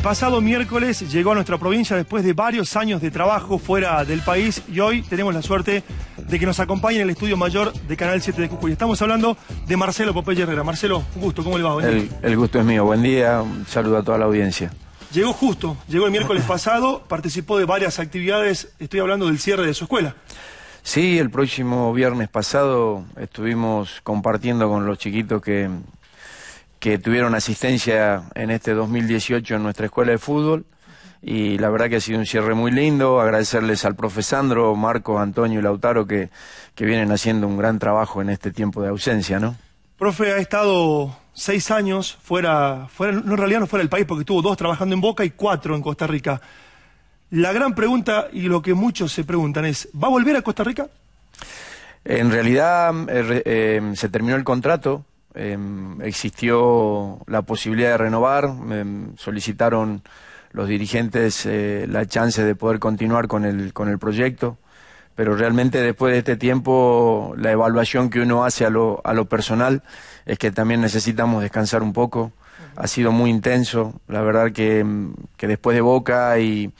El Pasado miércoles llegó a nuestra provincia después de varios años de trabajo fuera del país y hoy tenemos la suerte de que nos acompañe en el estudio mayor de Canal 7 de Cucuy. Estamos hablando de Marcelo Popel Herrera. Marcelo, un gusto, ¿cómo le va? El, el, gusto es mío, buen día, un saludo a toda la audiencia. Llegó justo, llegó el miércoles pasado, participó de varias actividades, estoy hablando del cierre de su escuela. Sí, el próximo viernes pasado estuvimos compartiendo con los chiquitos que que tuvieron asistencia en este 2018 en nuestra escuela de fútbol y la verdad que ha sido un cierre muy lindo. Agradecerles al profe Sandro, Marco, Antonio y Lautaro que, que vienen haciendo un gran trabajo en este tiempo de ausencia, ¿no? Profe, ha estado seis años fuera, fuera, no en realidad no fuera del país porque estuvo dos trabajando en Boca y cuatro en Costa Rica. La gran pregunta y lo que muchos se preguntan es, ¿va a volver a Costa Rica? En realidad eh, eh, se terminó el contrato Em, existió la posibilidad de renovar, em, solicitaron los dirigentes eh, la chance de poder continuar con el, con el proyecto, pero realmente después de este tiempo la evaluación que uno hace a lo, a lo personal es que también necesitamos descansar un poco, ha sido muy intenso, la verdad que, em, después de Boca y,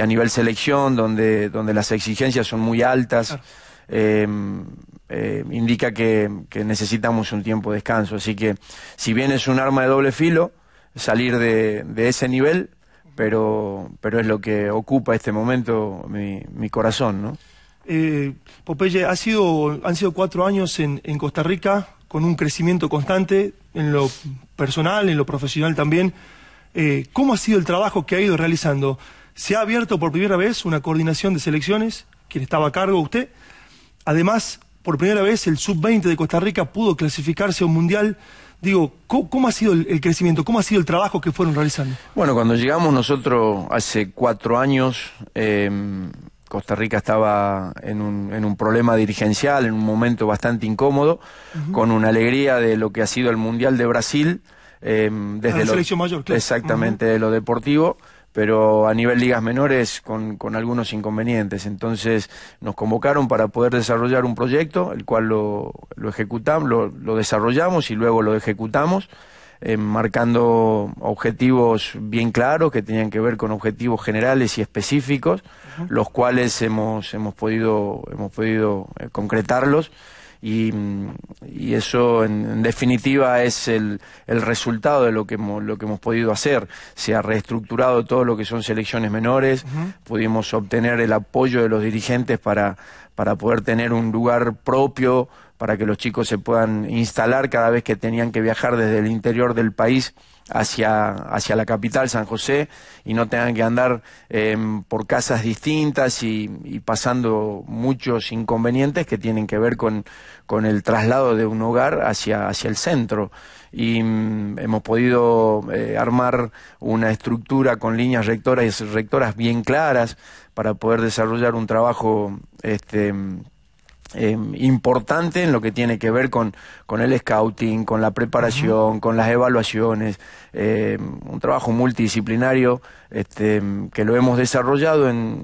a nivel selección, donde, donde las exigencias son muy altas, eh, eh, indica que, necesitamos un tiempo de descanso. Así que, si bien es un arma de doble filo, salir de, ese nivel, pero, es lo que ocupa este momento mi, corazón, ¿no? Eh, Popeye, ha han sido cuatro años en, Costa Rica con un crecimiento constante en lo personal, en lo profesional también. Eh, ¿Cómo ha sido el trabajo que ha ido realizando? Se ha abierto por primera vez una coordinación de selecciones, quien estaba a cargo usted. Además, por primera vez el sub-20 de Costa Rica pudo clasificarse a un mundial. Digo, ¿cómo, ha sido el, crecimiento? ¿Cómo ha sido el trabajo que fueron realizando? Bueno, cuando llegamos nosotros hace cuatro años, em, Costa Rica estaba en un, problema dirigencial, en un momento bastante incómodo, con una alegría de lo que ha sido el Mundial de Brasil. Em, desde la selección mayor, claro. Exactamente, de lo deportivo pero a nivel ligas menores con, con algunos inconvenientes. Entonces nos convocaron para poder desarrollar un proyecto, el cual lo, lo ejecutamos, lo, desarrollamos y luego lo ejecutamos. Eh, marcando objetivos bien claros que tenían que ver con objetivos generales y específicos, los cuales hemos, hemos podido, hemos podido eh, concretarlos y, y eso en, definitiva es el, resultado de lo que, hemos, lo que hemos podido hacer. Se ha reestructurado todo lo que son selecciones menores, pudimos obtener el apoyo de los dirigentes para poder tener un lugar propio para que los chicos se puedan instalar cada vez que tenían que viajar desde el interior del país hacia, hacia la capital, San José, y no tengan que andar em, por casas distintas y, pasando muchos inconvenientes que tienen que ver con, el traslado de un hogar hacia, hacia el centro. Y em, hemos podido eh, armar una estructura con líneas rectoras y rectoras bien claras para poder desarrollar un trabajo este, Em, importante en lo que tiene que ver con, con el scouting, con la preparación, con las evaluaciones, em, un trabajo multidisciplinario este, em, que lo hemos desarrollado en,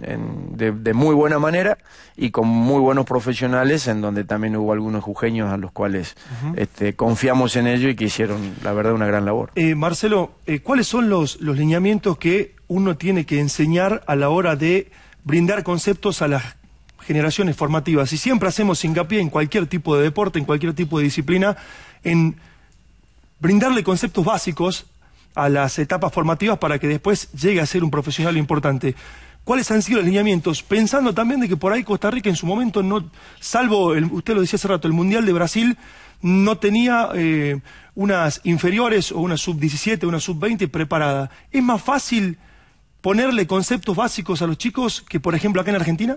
de, muy buena manera y con muy buenos profesionales, en donde también hubo algunos jujeños a los cuales este, confiamos en ello y que hicieron, la verdad, una gran labor. Eh, Marcelo, eh, ¿cuáles son los, los lineamientos que uno tiene que enseñar a la hora de brindar conceptos a las generaciones formativas. Y siempre hacemos hincapié en cualquier tipo de deporte, en cualquier tipo de disciplina, en brindarle conceptos básicos a las etapas formativas para que después llegue a ser un profesional importante. ¿Cuáles han sido los lineamientos? Pensando también de que por ahí Costa Rica en su momento, no, salvo, el, usted lo decía hace rato, el Mundial de Brasil no tenía eh, unas inferiores o una sub-17, una sub-20 preparada. Es más fácil ponerle conceptos básicos a los chicos que, por ejemplo, acá en Argentina?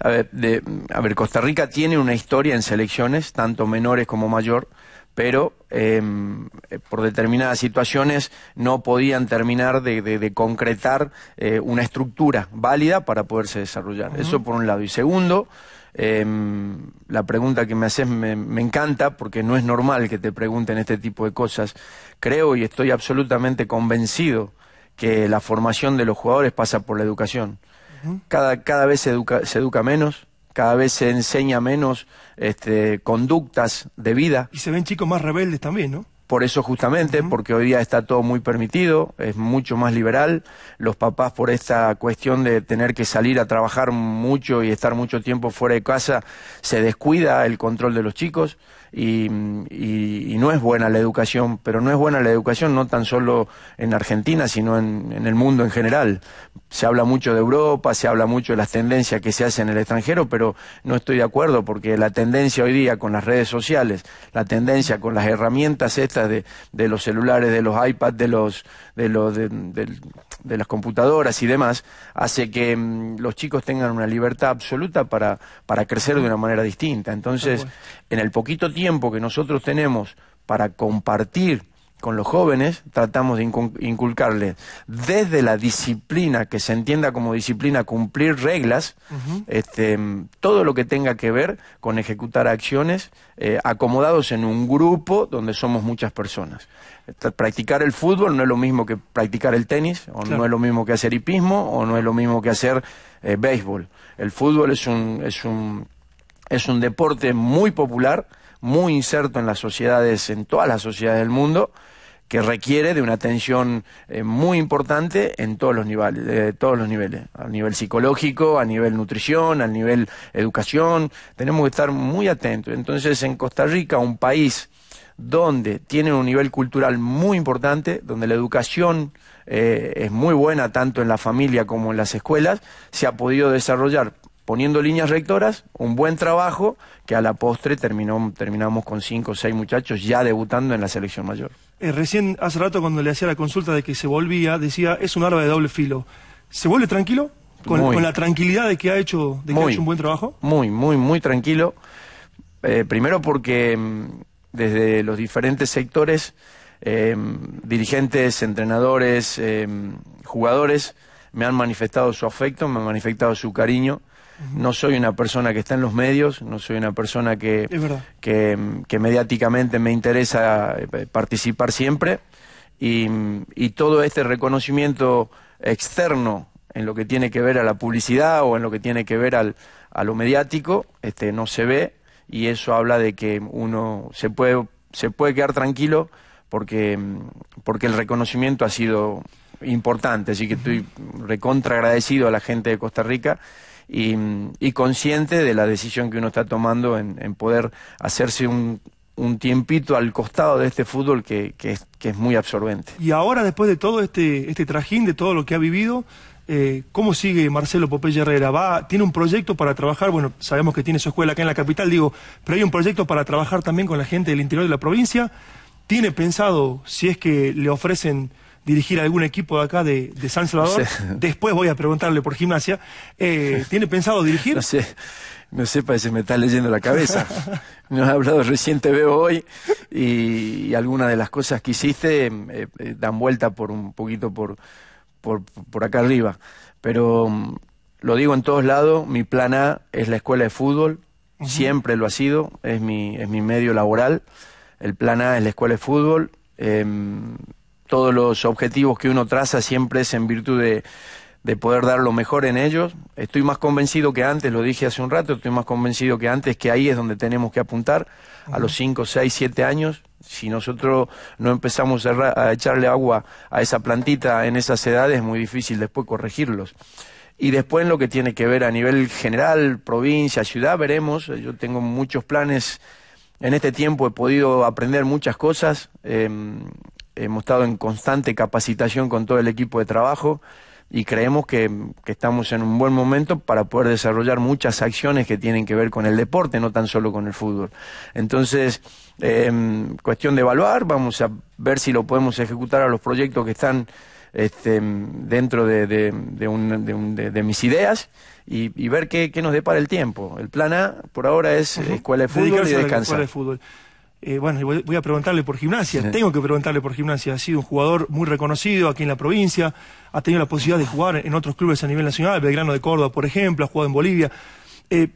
A ver, Costa Rica tiene una historia en selecciones, tanto menores como mayor, pero em, eh, por determinadas situaciones no podían terminar de, concretar eh, una estructura válida para poderse desarrollar. Eso por un lado. Y segundo, em, la pregunta que me haces me, encanta porque no es normal que te pregunten este tipo de cosas. Creo y estoy absolutamente convencido que la formación de los jugadores pasa por la educación. cada, cada, vez se educa, se educa menos, cada vez se enseña menos este, conductas de vida. Y se ven chicos más rebeldes también, ¿no? Por eso justamente, porque hoy día está todo muy permitido, es mucho más liberal. Los papás por esta cuestión de tener que salir a trabajar mucho y estar mucho tiempo fuera de casa, se descuida el control de los chicos y, no es buena la educación, pero no es buena la educación no tan solo en Argentina, sino en, el mundo en general. Se habla mucho de Europa, se habla mucho de las tendencias que se hacen en el extranjero, pero no estoy de acuerdo porque la tendencia hoy día con las redes sociales, la tendencia con las herramientas estas de, de los celulares, de los iPads, de los de los de, las computadoras y demás, hace que mm, los chicos tengan una libertad absoluta para, para crecer de una manera distinta. Entonces, en el poquito tiempo que nosotros tenemos para compartir con los jóvenes, tratamos de inculcarles desde la disciplina, que se entienda como disciplina, cumplir reglas, este, todo lo que tenga que ver con ejecutar acciones eh, acomodados en un grupo donde somos muchas personas. Practicar el fútbol no es lo mismo que practicar el tenis, o no es lo mismo que hacer hipismo, o no es lo mismo que hacer eh, béisbol. El fútbol es un, es un es un deporte muy popular, muy inserto en las sociedades, en todas las sociedades del mundo, que requiere de una atención eh, muy importante en todos los niveles, de todos los niveles, a nivel psicológico, a nivel nutrición, a nivel educación, tenemos que estar muy atentos. Entonces, en Costa Rica, un país donde tiene un nivel cultural muy importante, donde la educación eh, es muy buena tanto en la familia como en las escuelas, se ha podido desarrollar poniendo líneas rectoras, un buen trabajo que a la postre terminó, terminamos con cinco o seis muchachos ya debutando en la selección mayor. Eh, recién hace rato cuando le hacía la consulta de que se volvía, decía, es un arma de doble filo. ¿Se vuelve tranquilo? Con, la tranquilidad de que ha hecho, de un buen trabajo. Muy, muy, muy tranquilo. Eh, primero porque mm, desde los diferentes sectores, eh, dirigentes, entrenadores, jugadores, me han manifestado su afecto, me han manifestado su cariño. No soy una persona que está en los medios, no soy una persona que, que, mediáticamente me interesa eh, participar siempre. Y, todo este reconocimiento externo en lo que tiene que ver a la publicidad o en lo que tiene que ver al, a lo mediático, este, no se ve y eso habla de que uno se puede, se puede quedar tranquilo porque, porque el reconocimiento ha sido importante, así que estoy recontra agradecido a la gente de Costa Rica y, consciente de la decisión que uno está tomando en, poder hacerse un, tiempito al costado de este fútbol que, que, es, muy absorbente. Y ahora, después de todo este, este trajín, de todo lo que ha vivido, eh, ¿cómo sigue Marcelo Popeye Herrera? ¿Va, ¿Tiene un proyecto para trabajar? Bueno, sabemos que tiene su escuela acá en la capital, digo, pero hay un proyecto para trabajar también con la gente del interior de la provincia. ¿Tiene pensado, si es que le ofrecen dirigir algún equipo de acá de, San Salvador. Después voy a preguntarle por gimnasia. Eh, ¿Tiene pensado dirigir? No sé, no sé, parece me está leyendo la cabeza. Nos ha hablado recién, veo hoy, y, algunas de las cosas que hiciste eh, eh, dan vuelta por un poquito por, por, acá arriba. Pero mm, lo digo en todos lados, mi plan A es la escuela de fútbol, siempre lo ha sido, es mi, es mi medio laboral. El plan A es la escuela de fútbol. Em, todos los objetivos que uno traza siempre es en virtud de, poder dar lo mejor en ellos. Estoy más convencido que antes, lo dije hace un rato, estoy más convencido que antes que ahí es donde tenemos que apuntar, a los 5, 6, 7 años. Si nosotros no empezamos a, echarle agua a esa plantita en esas edades, es muy difícil después corregirlos. Y después en lo que tiene que ver a nivel general, provincia, ciudad, veremos. Yo tengo muchos planes. En este tiempo he podido aprender muchas cosas. Em, hemos estado en constante capacitación con todo el equipo de trabajo y creemos que, estamos en un buen momento para poder desarrollar muchas acciones que tienen que ver con el deporte, no tan solo con el fútbol. Entonces, em, cuestión de evaluar, vamos a ver si lo podemos ejecutar a los proyectos que están este, dentro de, de, de, un, de, mis ideas y, ver qué, qué, nos depara el tiempo. El plan A por ahora es escuela de fútbol y descansar. Eh, bueno, voy a preguntarle por gimnasia, tengo que preguntarle por gimnasia. Ha sido un jugador muy reconocido aquí en la provincia, ha tenido la posibilidad de jugar en otros clubes a nivel nacional, Belgrano de Córdoba, por ejemplo, ha jugado en Bolivia. Eh,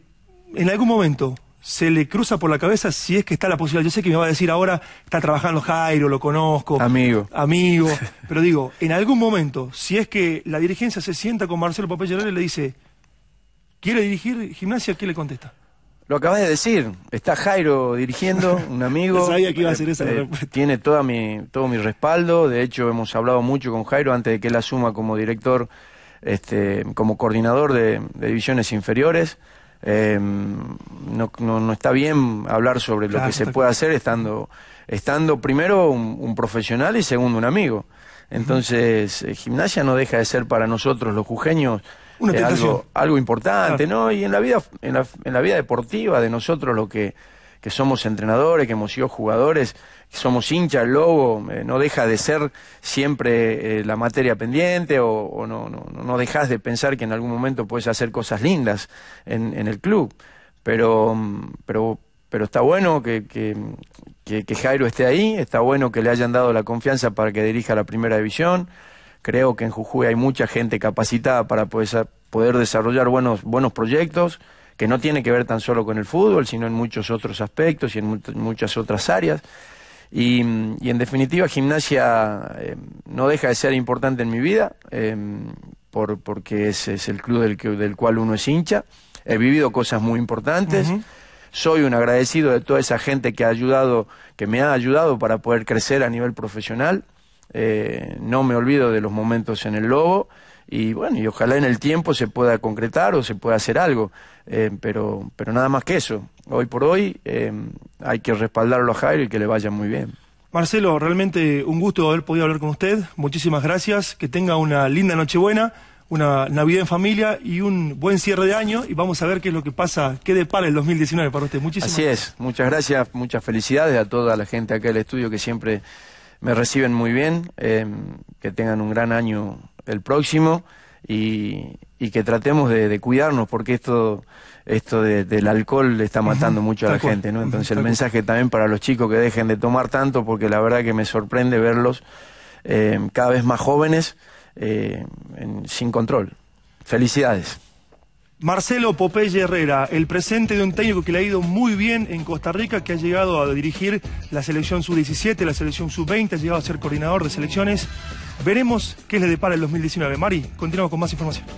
en algún momento se le cruza por la cabeza si es que está la posibilidad. Yo sé que me va a decir ahora, está trabajando Jairo, lo conozco. Amigo. Amigo. Pero digo, en algún momento, si es que la dirigencia se sienta con Marcelo Papel y le dice, ¿quiere dirigir gimnasia? ¿Qué le contesta? Lo acabas de decir, está Jairo dirigiendo, un amigo. Sabía que iba a hacer esa eh, respuesta. Tiene toda mi, todo mi respaldo, de hecho hemos hablado mucho con Jairo antes de que él asuma como director, este, como coordinador de, divisiones inferiores. Em, no, está bien hablar sobre lo que se puede hacer estando, estando primero un, profesional y segundo un amigo. Entonces, eh, gimnasia no deja de ser para nosotros los jujeños eh, algo, importante, ¿no? Y en la vida, en la, en la vida deportiva de nosotros lo que que somos entrenadores, que hemos sido jugadores, que somos hinchas, el lobo, eh, no deja de ser siempre eh, la materia pendiente o, no, no, dejas de pensar que en algún momento puedes hacer cosas lindas en, en el club. Pero, pero, pero está bueno que, que, que Jairo esté ahí, está bueno que le hayan dado la confianza para que dirija la primera división. Creo que en Jujuy hay mucha gente capacitada para poder, desarrollar buenos, buenos proyectos que no tiene que ver tan solo con el fútbol, sino en muchos otros aspectos y en muchas otras áreas. Y, en definitiva, gimnasia eh, no deja de ser importante en mi vida, eh, porque es el club del, cual uno es hincha. He vivido cosas muy importantes. Soy un agradecido de toda esa gente que ha ayudado, que me ha ayudado para poder crecer a nivel profesional. Eh, no me olvido de los momentos en el Lobo y bueno, y ojalá en el tiempo se pueda concretar o se pueda hacer algo, eh, pero, pero nada más que eso. Hoy por hoy eh, hay que respaldarlo a Jairo y que le vaya muy bien. Marcelo, realmente un gusto haber podido hablar con usted. Muchísimas gracias. Que tenga una linda Nochebuena, una Navidad en familia y un buen cierre de año. Y vamos a ver qué es lo que pasa, qué depara el 2019 para usted. Muchísimas Así es. Muchas gracias, muchas felicidades a toda la gente acá del estudio que siempre me reciben muy bien, eh, que tengan un gran año el próximo y, que tratemos de, cuidarnos porque esto esto del alcohol le está matando mucho a la gente, ¿no? Entonces el mensaje también para los chicos que dejen de tomar tanto porque la verdad que me sorprende verlos eh, cada vez más jóvenes eh, sin control. Felicidades. Marcelo Popeye Herrera, el presente de un técnico que le ha ido muy bien en Costa Rica, que ha llegado a dirigir la selección sub-17, la selección sub-20, ha llegado a ser coordinador de selecciones. Veremos qué le depara el 2019. Mari, continuamos con más información.